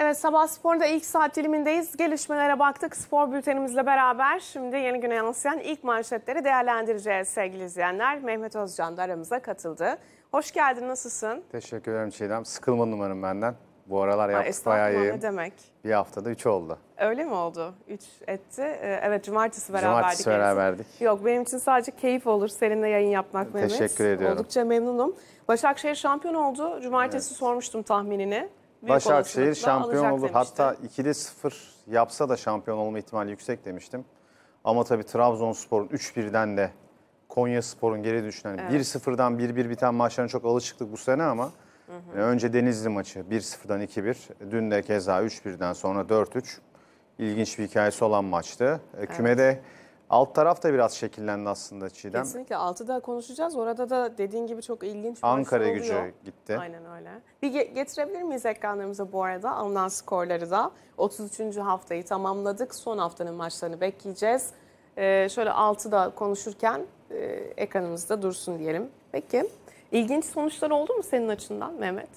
Evet sabah sporda ilk saat dilimindeyiz. Gelişmelere baktık spor bültenimizle beraber. Şimdi yeni güne yansıyan ilk manşetleri değerlendireceğiz sevgili izleyenler. Mehmet Özcan da aramıza katıldı. Hoş geldin nasılsın? Teşekkür ederim Çiğdem. Sıkılma numaranım benden. Bu aralar yaptık bayağı iyi. ne demek? Bir haftada 3 oldu. Öyle mi oldu? 3 etti. Ee, evet cumartesi beraberdik. Cumartesi beraberdik. Yok benim için sadece keyif olur seninle yayın yapmak Mehmet. Teşekkür ediyorum. Oldukça memnunum. Başakşehir şampiyon oldu. Cumartesi sormuştum tahminini. Büyük Başakşehir şampiyon olur. demişti. Hatta ikili sıfır yapsa da şampiyon olma ihtimali yüksek demiştim. Ama tabii Trabzonspor'un 3-1'den de Konya Spor'un geri düşen hani 1-0'dan 1-1 biten maçlarına çok alışıktık bu sene ama yani e, önce Denizli maçı 1-0'dan 2-1, dün de keza 3-1'den sonra 4-3 ilginç bir hikayesi olan maçtı. E, Kümede Alt taraf da biraz şekillendi aslında Çiğdem. Kesinlikle altı da konuşacağız. Orada da dediğin gibi çok ilginç bir Ankara oluyor. gücü gitti. Aynen öyle. Bir getirebilir miyiz ekranlarımıza bu arada alınan skorları da? 33. haftayı tamamladık. Son haftanın maçlarını bekleyeceğiz. Ee, şöyle altı da konuşurken e, ekranımızda dursun diyelim. Peki ilginç sonuçlar oldu mu senin açından Mehmet?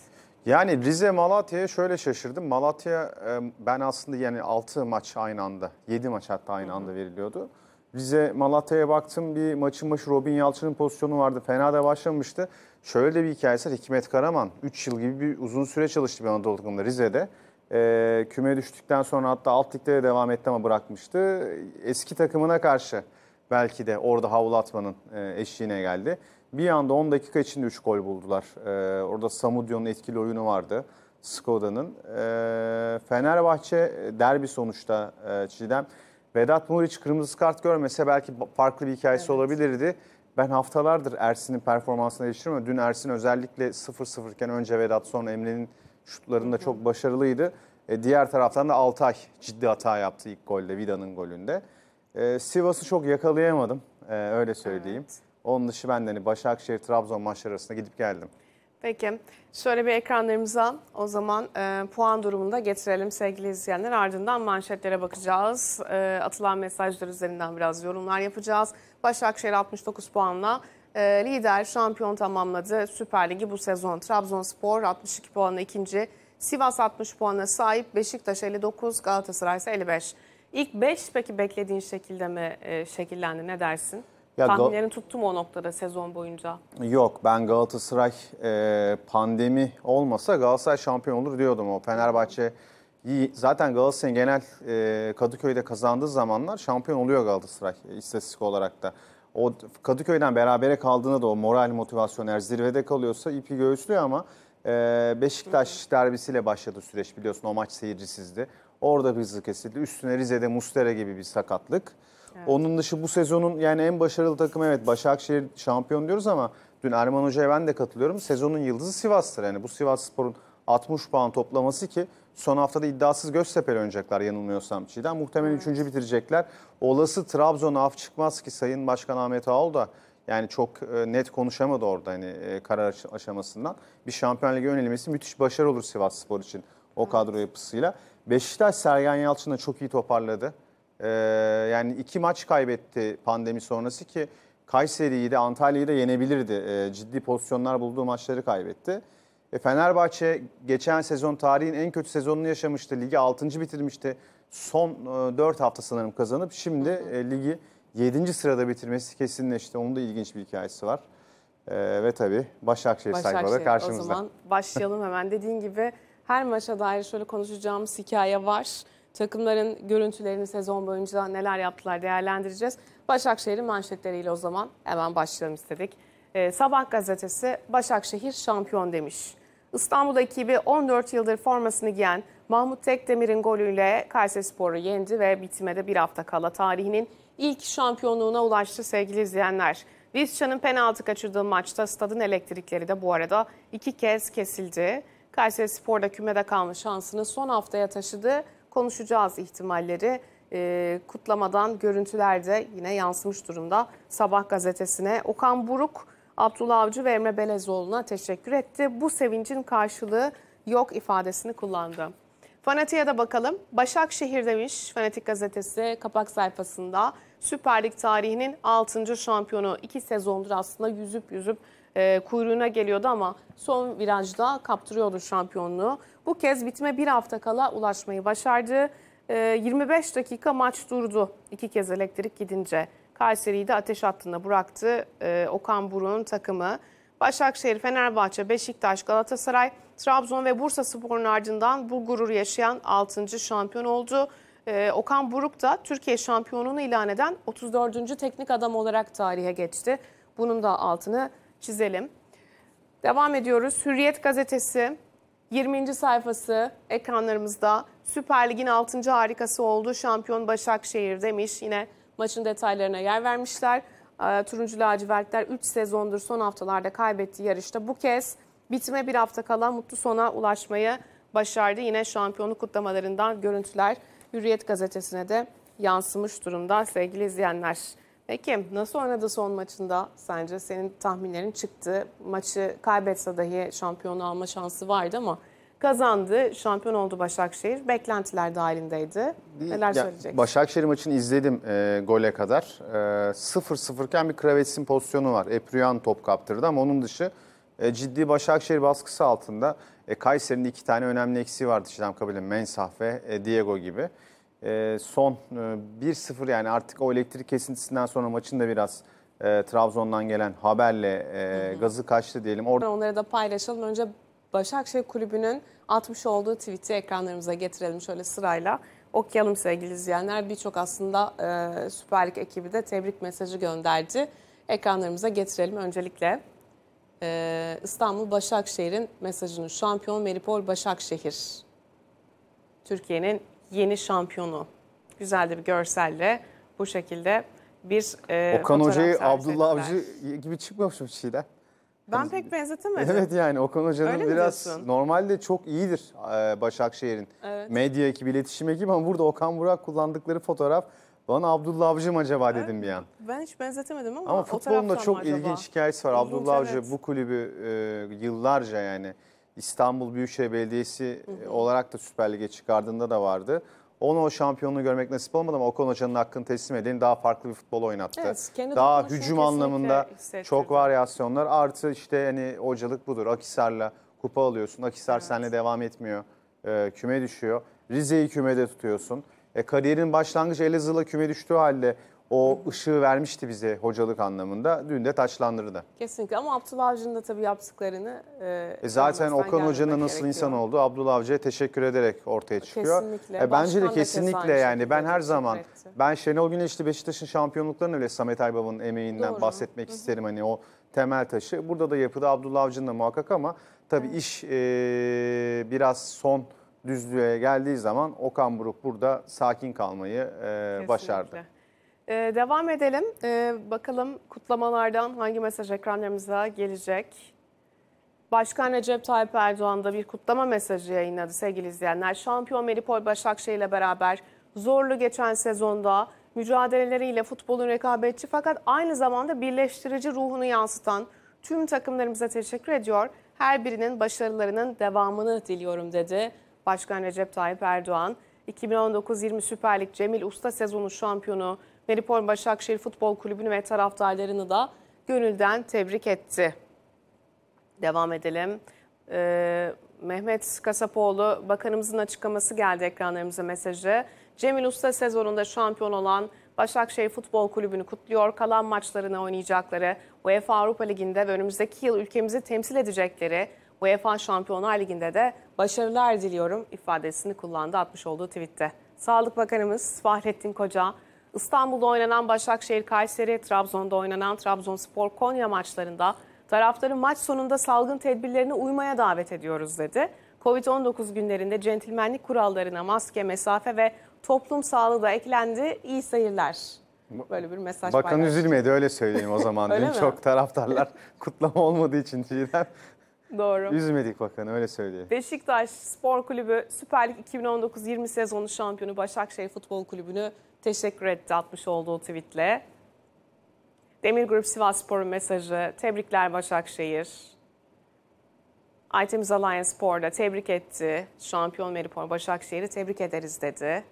Yani Rize Malatya'ya şöyle şaşırdım. Malatya e, ben aslında yani 6 maç aynı anda, 7 maç hatta aynı anda veriliyordu. Rize Malatya'ya baktım bir maçın başı Robin Yalçın'ın pozisyonu vardı. Fena da başlamıştı. Şöyle de bir hikayesi var. Hikmet Karaman 3 yıl gibi bir uzun süre çalıştı bir Anadolu takımında Rize'de. E, ee, küme düştükten sonra hatta alt ligde de devam etti ama bırakmıştı. Eski takımına karşı belki de orada havlu atmanın e, eşiğine geldi. Bir anda 10 dakika içinde 3 gol buldular. E, orada Samudio'nun etkili oyunu vardı. Skoda'nın. E, Fenerbahçe derbi sonuçta e, Çiğdem. Vedat Muriç kırmızı kart görmese belki farklı bir hikayesi evet. olabilirdi. Ben haftalardır Ersin'in performansını eleştiriyorum ama dün Ersin özellikle 0-0 iken önce Vedat sonra Emre'nin şutlarında çok başarılıydı. E, diğer taraftan da Altay ciddi hata yaptı ilk golde Vida'nın golünde. E, Sivas'ı çok yakalayamadım e, öyle söyleyeyim. Evet. Onun dışı ben de hani Başakşehir-Trabzon maçları arasında gidip geldim. Peki. Şöyle bir ekranlarımıza o zaman e, puan durumunda getirelim sevgili izleyenler. Ardından manşetlere bakacağız. E, atılan mesajlar üzerinden biraz yorumlar yapacağız. Başakşehir 69 puanla e, lider şampiyon tamamladı. Süper Ligi bu sezon. Trabzonspor 62 puanla ikinci. Sivas 60 puanla sahip. Beşiktaş 59, Galatasaray ise 55. İlk 5 peki beklediğin şekilde mi e, şekillendi ne dersin? Ya Tahminlerin tuttu mu o noktada sezon boyunca? Yok ben Galatasaray e, pandemi olmasa Galatasaray şampiyon olur diyordum o. Fenerbahçe Zaten Galatasaray'ın genel e, Kadıköy'de kazandığı zamanlar şampiyon oluyor Galatasaray e, istatistik olarak da. O Kadıköy'den berabere kaldığında da o moral motivasyon eğer zirvede kalıyorsa ipi göğüslüyor ama e, Beşiktaş Hı. derbisiyle başladı süreç biliyorsun o maç seyircisizdi. Orada bir hızlı kesildi. Üstüne Rize'de Mustera gibi bir sakatlık. Onun dışı bu sezonun yani en başarılı takım evet Başakşehir şampiyon diyoruz ama dün Erman Hoca'ya ben de katılıyorum. Sezonun yıldızı Sivas'tır. Yani bu Sivas Spor'un 60 puan toplaması ki son haftada iddiasız Göztepe'yle oynayacaklar yanılmıyorsam Çiğden. Muhtemelen 3. Evet. bitirecekler. Olası Trabzon'a af çıkmaz ki Sayın Başkan Ahmet Ağol da yani çok e, net konuşamadı orada hani e, karar aşamasından. Bir Şampiyon Ligi önerilmesi müthiş başarı olur Sivas Spor için o kadro yapısıyla. Beşiktaş Sergen da çok iyi toparladı. Ee, yani iki maç kaybetti pandemi sonrası ki Kayseri'yi de Antalya'yı da yenebilirdi. Ee, ciddi pozisyonlar bulduğu maçları kaybetti. E, Fenerbahçe geçen sezon tarihin en kötü sezonunu yaşamıştı. Ligi 6. bitirmişti. Son e, 4 hafta sanırım kazanıp şimdi e, ligi 7. sırada bitirmesi kesinleşti. Onun da ilginç bir hikayesi var. E, ve tabii Başakşehir, Başakşehir sayfaları karşımızda. O zaman başlayalım hemen. Dediğin gibi her maça dair şöyle konuşacağımız hikaye var. Takımların görüntülerini sezon boyunca neler yaptılar değerlendireceğiz. Başakşehir'in manşetleriyle o zaman hemen başlayalım istedik. Ee, Sabah gazetesi Başakşehir şampiyon demiş. İstanbul ekibi 14 yıldır formasını giyen Mahmut Tekdemir'in golüyle Kayserispor'u yendi ve bitime de bir hafta kala tarihinin ilk şampiyonluğuna ulaştı sevgili izleyenler. Vizca'nın penaltı kaçırdığı maçta stadın elektrikleri de bu arada iki kez kesildi. Kayseri Spor'da kümede kalmış şansını son haftaya taşıdı konuşacağız ihtimalleri. E, kutlamadan görüntüler de yine yansımış durumda Sabah gazetesine. Okan Buruk, Abdullah Avcı ve Emre Belezoğlu'na teşekkür etti. Bu sevincin karşılığı yok ifadesini kullandı. Fanatik'e de bakalım. Başakşehir demiş Fanatik gazetesi kapak sayfasında. Süper Lig tarihinin 6. şampiyonu. iki sezondur aslında yüzüp yüzüp e, kuyruğuna geliyordu ama son virajda kaptırıyordu şampiyonluğu. Bu kez bitme bir hafta kala ulaşmayı başardı. E, 25 dakika maç durdu iki kez elektrik gidince. Kayseri'yi de ateş hattına bıraktı e, Okan Buruk'un takımı. Başakşehir, Fenerbahçe, Beşiktaş, Galatasaray, Trabzon ve Bursa Spor'un ardından bu gurur yaşayan 6. şampiyon oldu. Ee, Okan Buruk da Türkiye şampiyonunu ilan eden 34. teknik adam olarak tarihe geçti. Bunun da altını çizelim. Devam ediyoruz. Hürriyet gazetesi 20. sayfası ekranlarımızda Süper Lig'in 6. harikası oldu. Şampiyon Başakşehir demiş. Yine maçın detaylarına yer vermişler. Ee, turuncu lacivertler 3 sezondur son haftalarda kaybettiği yarışta bu kez bitime bir hafta kala mutlu sona ulaşmayı başardı. Yine şampiyonu kutlamalarından görüntüler Hürriyet gazetesine de yansımış durumda sevgili izleyenler. Peki nasıl oynadı son maçında? Sence senin tahminlerin çıktı. Maçı kaybetse dahi şampiyonu alma şansı vardı ama kazandı. Şampiyon oldu Başakşehir. Beklentiler dahilindeydi. Neler ya, söyleyeceksin? Başakşehir maçını izledim e, gole kadar. 0-0 e, bir Kravets'in pozisyonu var. Epriyan top kaptırdı ama onun dışı e, ciddi Başakşehir baskısı altında. E, Kayseri'nin iki tane önemli eksiği vardı Şidam Kabil'in. Mensah ve e, Diego gibi e, son e, 1-0 yani artık o elektrik kesintisinden sonra maçın da biraz e, Trabzon'dan gelen haberle e, gazı kaçtı diyelim. Orada Onları da paylaşalım. Önce Başakşehir Kulübü'nün atmış olduğu tweet'i ekranlarımıza getirelim şöyle sırayla. Okuyalım sevgili izleyenler. Birçok aslında e, Süper Lig ekibi de tebrik mesajı gönderdi. Ekranlarımıza getirelim öncelikle. E, İstanbul Başakşehir'in mesajını şampiyon Meripol Başakşehir. Türkiye'nin yeni şampiyonu. Güzel de bir görselle bu şekilde bir e, Okan fotoğraf Hoca'yı Abdullah ettiler. Avcı gibi çıkmamış bir şeyler. Ben hani pek benzetemedim. Evet yani Okan Hoca'nın biraz diyorsun? normalde çok iyidir e, Başakşehir'in Evet. medya ekibi, iletişim ekibi ama burada Okan Burak kullandıkları fotoğraf bana Abdullah Avcı mı acaba dedim bir an. Ben hiç benzetemedim ama, Ama o çok ilginç hikayesi var. İlginç, Abdullah Avcı evet. bu kulübü e, yıllarca yani İstanbul Büyükşehir Belediyesi hı hı. E, olarak da Süper Lig'e çıkardığında da vardı. Onu o şampiyonluğu görmek nasip olmadı ama Okan Hoca'nın hakkını teslim edin. Daha farklı bir futbol oynattı. Evet, daha hücum anlamında çok varyasyonlar. Artı işte hani hocalık budur. Akisar'la kupa alıyorsun. Akisar evet. seninle devam etmiyor. E, küme düşüyor. Rize'yi kümede tutuyorsun. E, kariyerin başlangıcı Elazığ'la küme düştüğü halde o ışığı vermişti bize hocalık anlamında. Dün de taçlandırdı. Kesinlikle ama Abdullah Avcı'nın da tabii yaptıklarını... E, e zaten Okan Hoca'nın nasıl gerekiyor. insan oldu Abdullah Avcı'ya teşekkür ederek ortaya çıkıyor. Kesinlikle. E, bence de kesinlikle yani ben her zaman... Etti. Ben Şenol Güneşli Beşiktaş'ın şampiyonluklarını bile Samet Aybabın emeğinden Doğru. bahsetmek Hı -hı. isterim. Hani o temel taşı. Burada da yapıda Abdullah Avcı'nın da muhakkak ama tabii iş e, biraz son düzlüğe geldiği zaman Okan Buruk burada sakin kalmayı e, Kesinlikle. başardı. Ee, devam edelim. Ee, bakalım kutlamalardan hangi mesaj ekranlarımıza gelecek? Başkan Recep Tayyip Erdoğan da bir kutlama mesajı yayınladı sevgili izleyenler. Şampiyon Melipol Başakşehir ile beraber zorlu geçen sezonda mücadeleleriyle futbolun rekabetçi fakat aynı zamanda birleştirici ruhunu yansıtan tüm takımlarımıza teşekkür ediyor. Her birinin başarılarının devamını diliyorum dedi Başkan Recep Tayyip Erdoğan. 2019-20 Süper Lig Cemil Usta sezonu şampiyonu Melipol Başakşehir Futbol Kulübü'nü ve taraftarlarını da gönülden tebrik etti. Devam edelim. Ee, Mehmet Kasapoğlu bakanımızın açıklaması geldi ekranlarımıza mesajı. Cemil Usta sezonunda şampiyon olan Başakşehir Futbol Kulübü'nü kutluyor. Kalan maçlarını oynayacakları UEFA Avrupa Ligi'nde ve önümüzdeki yıl ülkemizi temsil edecekleri UEFA Şampiyonlar Ligi'nde de başarılar diliyorum ifadesini kullandı atmış olduğu tweette. Sağlık Bakanımız Fahrettin Koca İstanbul'da oynanan Başakşehir Kayseri, Trabzon'da oynanan Trabzonspor Konya maçlarında taraftarı maç sonunda salgın tedbirlerine uymaya davet ediyoruz dedi. Covid-19 günlerinde centilmenlik kurallarına maske, mesafe ve toplum sağlığı da eklendi. İyi seyirler. Böyle bir mesaj Bakan paylaştı. üzülmedi öyle söyleyeyim o zaman. Dün mi? çok taraftarlar kutlama olmadığı için Çiğdem Doğru. Üzmedik bakın öyle söyleyeyim. Beşiktaş Spor Kulübü Süper Lig 2019-20 sezonu şampiyonu Başakşehir Futbol Kulübü'nü teşekkür etti atmış olduğu tweetle. Demir Grup Sivas Spor'un mesajı, tebrikler Başakşehir. Items Alliance Spor da tebrik etti. Şampiyon Meripor Başakşehir'i tebrik ederiz dedi.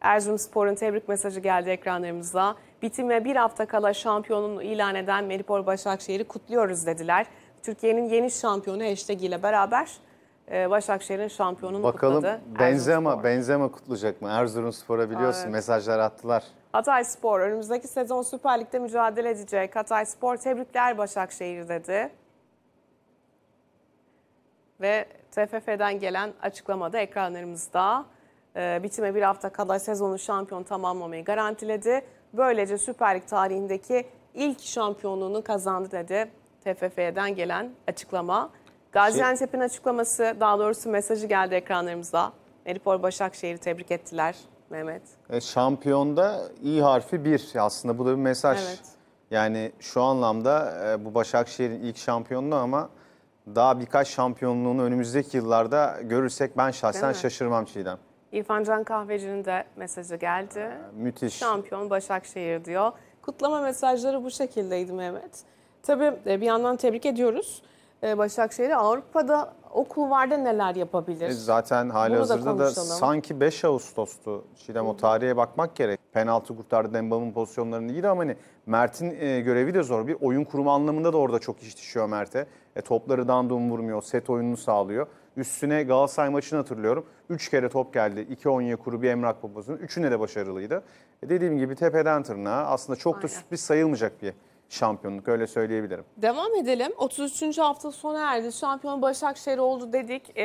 Erzurum Spor'un tebrik mesajı geldi ekranlarımıza. Bitime bir hafta kala şampiyonunu ilan eden Meripor Başakşehir'i kutluyoruz dediler. Türkiye'nin yeni şampiyonu hashtag ile beraber ee, Başakşehir'in şampiyonunu kutladı. Bakalım kutladı. Benzema, Benzema kutlayacak mı? Erzurumspor'a biliyorsun evet. mesajlar attılar. Hatay Spor önümüzdeki sezon Süper Lig'de mücadele edecek. Hatay Spor tebrikler Başakşehir dedi. Ve TFF'den gelen açıklamada ekranlarımızda e, ee, bitime bir hafta kadar sezonu şampiyon tamamlamayı garantiledi. Böylece Süper Lig tarihindeki ilk şampiyonluğunu kazandı dedi TFF'den gelen açıklama. Gaziantep'in açıklaması, daha doğrusu mesajı geldi ekranlarımıza. Elipor Başakşehir'i tebrik ettiler Mehmet. E, şampiyonda i harfi bir aslında bu da bir mesaj. Evet. Yani şu anlamda e, bu Başakşehir'in ilk şampiyonluğu ama daha birkaç şampiyonluğunu önümüzdeki yıllarda görürsek ben şahsen Değil mi? şaşırmam Çiğdem. İrfan Can Kahveci'nin de mesajı geldi. Ee, müthiş. Şampiyon Başakşehir diyor. Kutlama mesajları bu şekildeydi Mehmet. Tabii e, bir yandan tebrik ediyoruz. Ee, Başakşehir'i. Avrupa'da o kulvarda neler yapabilir? E, zaten hali Bunu hazırda da, da sanki 5 Ağustos'tu. Çiğdem o tarihe bakmak gerek. Penaltı kurtardı Dembaba'nın pozisyonlarını iyiydi ama hani Mert'in e, görevi de zor. Bir oyun kurumu anlamında da orada çok iştişiyor Mert'e. E, topları dandum vurmuyor, set oyununu sağlıyor. Üstüne Galatasaray maçını hatırlıyorum. 3 kere top geldi. 2 Onya Kuru, bir emrak Babası'nın. Üçüne de başarılıydı. E, dediğim gibi tepeden tırnağa aslında çok Aynen. da sürpriz sayılmayacak bir şampiyonluk öyle söyleyebilirim. Devam edelim. 33. hafta sona erdi. Şampiyon Başakşehir oldu dedik. Ee,